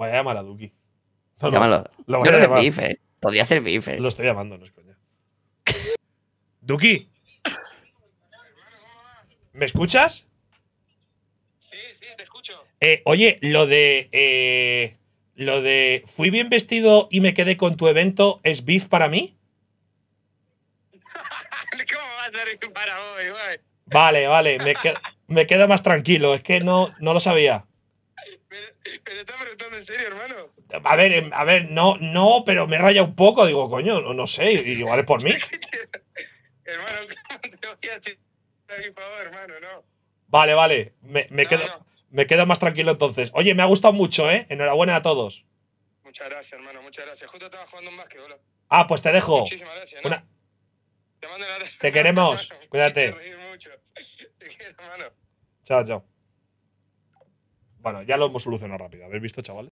Voy a llamar a Duki. Llámalo. Lo voy a llamar. ¿eh? Podría ser Bife. eh. Lo estoy llamando, no es coña. Duki. ¿Me escuchas? Sí, sí, te escucho. Eh, oye, lo de. Eh, lo de. Fui bien vestido y me quedé con tu evento, ¿es Bife para mí? ¿Cómo va a ser para hoy, Vale, vale, me, queda quedo más tranquilo, es que no, no lo sabía. ¿Pero, pero estás preguntando en serio, hermano? A ver, em, a ver, no, no, pero me raya un poco. Digo, coño, no, sé, igual es por mí. hermano, te voy a decir por favor, hermano, no. Vale, vale, me, me quedo... Me quedo más tranquilo entonces. Oye, me ha gustado mucho, ¿eh? Enhorabuena a todos. Muchas gracias, hermano, muchas gracias. Justo estaba jugando un básquetbol. Ah, pues te dejo. Muchísimas gracias. ¿no? Te mando un abrazo. Te queremos. Cuídate. Te quiero, hermano. Chao, chao. Bueno, ya lo hemos solucionado rápido. ¿Habéis visto, chavales?